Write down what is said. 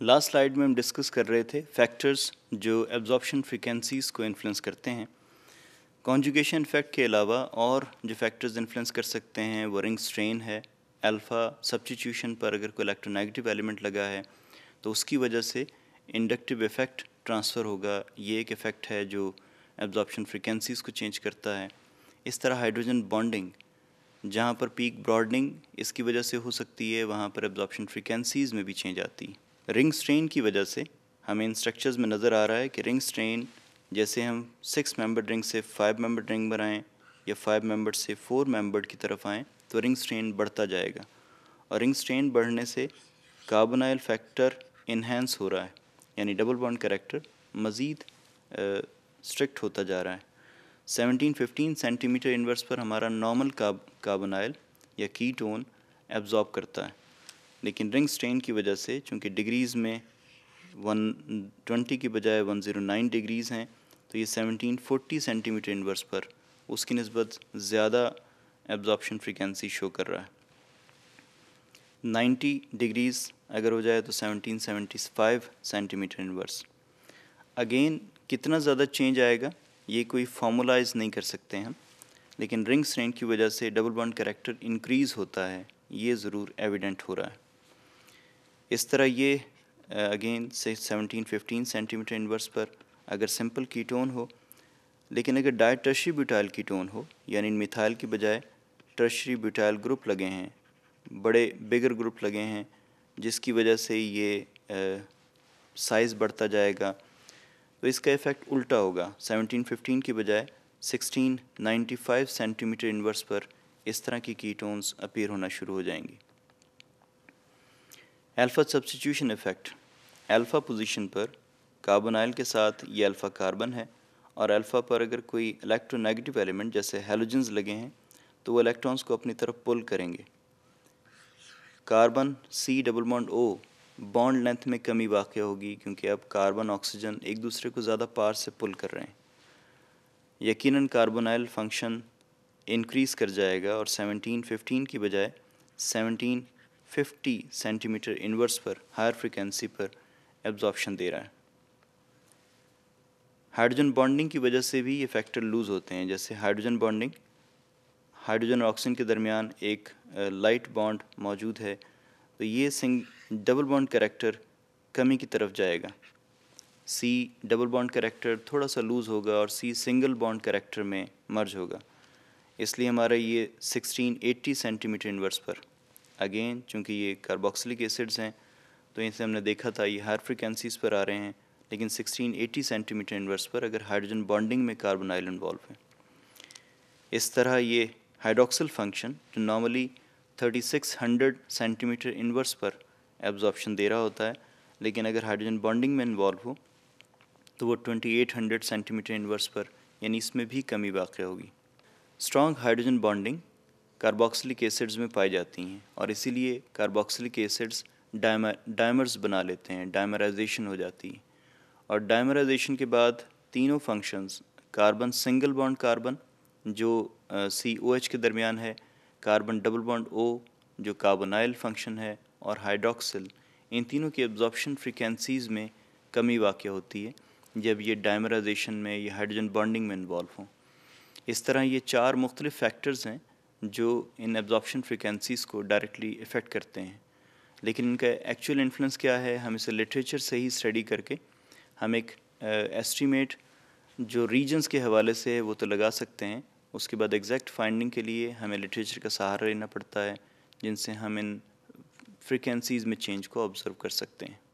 last slide में हम discuss कर रहे थे फैक्टर्स जो एब्जॉर्प्शन फ्रिक्वेंसीज को इन्फ्लुएंस करते हैं कॉन्जुगेशन इफेक्ट के अलावा और जो फैक्टर्स इन्फ्लुएंस कर सकते हैं वो रिंग स्ट्रेन है अल्फ़ा सब्सटीट्यूशन पर अगर कोई इलेक्ट्रोनेगेटिव एलिमेंट लगा है तो उसकी वजह से इंडक्टिव इफेक्ट ट्रांसफ़र होगा ये एक इफ़ेक्ट है जो एब्जॉर्प्शन फ्रिक्वेंसीज को चेंज करता है इस तरह हाइड्रोजन बॉन्डिंग जहाँ पर पीक ब्रॉडनिंग इसकी वजह से हो सकती है वहाँ पर एब्जॉर्प्शन फ्रिक्वेंसीज़ में भी चेंज आती है रिंग स्ट्रेन की वजह से हमें इन स्ट्रक्चर्स में नज़र आ रहा है कि रिंग स्ट्रेन जैसे हम सिक्स मेंबर रिंग से फाइव मेंबर रिंग बनाएं या फाइव मेंबर से फोर मेंबर की तरफ आएँ तो रिंग स्ट्रेन बढ़ता जाएगा और रिंग स्ट्रेन बढ़ने से कार्बोनाइल फैक्टर इन्हेंस हो रहा है यानी डबल बॉन्ड करेक्टर मज़ीद स्ट्रिक्ट होता जा रहा है 17-15 सेंटीमीटर इन्वर्स पर हमारा नॉर्मल कार्ब कार्बोनाइल या कीटोन एब्जॉर्ब करता है लेकिन रिंग स्ट्रेन की वजह से चूँकि डिग्रीज़ में वन ट्वेंटी की बजाय वन ज़ीरो नाइन डिग्रीज़ हैं तो ये सेवनटीन फोर्टी सेंटीमीटर इनवर्स पर उसकी नस्बत ज़्यादा एब्जॉर्प्शन फ्रिक्वेंसी शो कर रहा है नाइन्टी डिग्रीज़ अगर हो जाए तो seventeen seventy five centimetre inverse again कितना ज़्यादा चेंज आएगा ये कोई फॉर्मोलाइज़ नहीं कर सकते हम लेकिन रिंग स्ट्रेंथ की वजह से डबल बॉन्ड करेक्टर इंक्रीज़ होता है ये ज़रूर एविडेंट हो रहा है इस तरह ये अगेन से 17-15 सेंटीमीटर इन्वर्स पर अगर सिंपल कीटोन हो लेकिन अगर डाय टर्शरी ब्यूटाइल कीटोन हो यानी मिथाइल की बजाय टर्शरी ब्यूटाइल ग्रुप लगे हैं बड़े बिगर ग्रुप लगे हैं जिसकी वजह से ये साइज़ बढ़ता जाएगा तो इसका इफ़ेक्ट उल्टा होगा 17-15 की बजाय फाइव सेंटीमीटर इन्वर्स पर इस तरह की कीटोन्स अपीयर होना शुरू हो जाएंगी alpha substitution effect alpha position पर कार्बोनाइल के साथ ये अल्फ़ा कार्बन है और अल्फ़ा पर अगर कोई इलेक्ट्रोनेगेटिव एलिमेंट जैसे हेलोजन्स लगे हैं तो वो इलेक्ट्रॉन्स को अपनी तरफ पुल करेंगे carbon C double bond O bond length में कमी वाक़ होगी क्योंकि अब कार्बन ऑक्सीजन एक दूसरे को ज़्यादा पार से पुल कर रहे हैं यकीनन कार्बोनाइल फंक्शन इंक्रीज़ कर जाएगा और सेवनटीन फिफ्टीन की बजाय सेवनटीन फिफ्टी सेंटीमीटर इन्वर्स पर हायर फ्रिक्वेंसी पर एब्जॉर्प्शन दे रहा है हाइड्रोजन बॉन्डिंग की वजह से भी ये फैक्टर लूज़ होते हैं जैसे हाइड्रोजन बॉन्डिंग हाइड्रोजन और ऑक्सीजन के दरमियान एक लाइट बॉन्ड मौजूद है तो ये सिंग डबल बॉन्ड करेक्टर कमी की तरफ जाएगा सी डबल बॉन्ड करेक्टर थोड़ा सा लूज़ होगा और सी सिंगल बॉन्ड करेक्टर में मर्ज होगा इसलिए हमारा ये 1680 सेंटीमीटर इन्वर्स पर अगेन चूँकि ये कार्बोक्सिलिक एसिड्स हैं तो इनसे हमने देखा था ये हायर फ्रिक्वेंसीज़ पर आ रहे हैं लेकिन 1680 सेंटीमीटर इन्वर्स पर अगर हाइड्रोजन बॉन्डिंग में कार्बन आयल इन्वॉल्व है इस तरह ये हाइड्रोक्सिल फंक्शन जो नॉर्मली 3600 सेंटीमीटर इन्वर्स पर एब्जॉर्प्शन दे रहा होता है लेकिन अगर हाइड्रोजन बॉन्डिंग में इन्वॉल्व हो तो वो 2800 सेंटीमीटर इन्वर्स पर यानी इसमें भी कमी वाक़ होगी strong hydrogen bonding carboxylic acids में पाई जाती हैं और इसीलिए कार्बोक्सिलिक एसिड्स डायमर डायमर्स बना लेते हैं डायमराइजेशन हो जाती है और डायमराइजेशन के बाद तीनों functions carbon single bond carbon जो सी ओ एच के दरमियान है कार्बन डबल बॉन्ड ओ जो कार्बोनाइल फंक्शन है और हाइड्रोक्सिल इन तीनों की एब्जॉर्प्शन फ्रिक्वेंसीज़ में कमी वाक़ होती है जब ये डायमराइजेशन में या हाइड्रोजन बॉन्डिंग में इन्वॉल्व हों इस तरह ये चार मुख्तलिफ़ फैक्टर्स हैं जो इन एब्जॉर्बशन फ्रिक्वेंसीज़ को डायरेक्टली इफ़ेक्ट करते हैं लेकिन इनका एक्चुअल इन्फ्लुएंस क्या है हम इसे लिटरेचर से ही स्टडी करके हम एक एस्टीमेट जो रीजन्स के हवाले से है वो तो लगा सकते हैं उसके बाद एग्जैक्ट फाइंडिंग के लिए हमें लिटरेचर का सहारा लेना पड़ता है जिनसे हम इन फ्रिक्वेंसीज़ में चेंज को ऑब्ज़र्व कर सकते हैं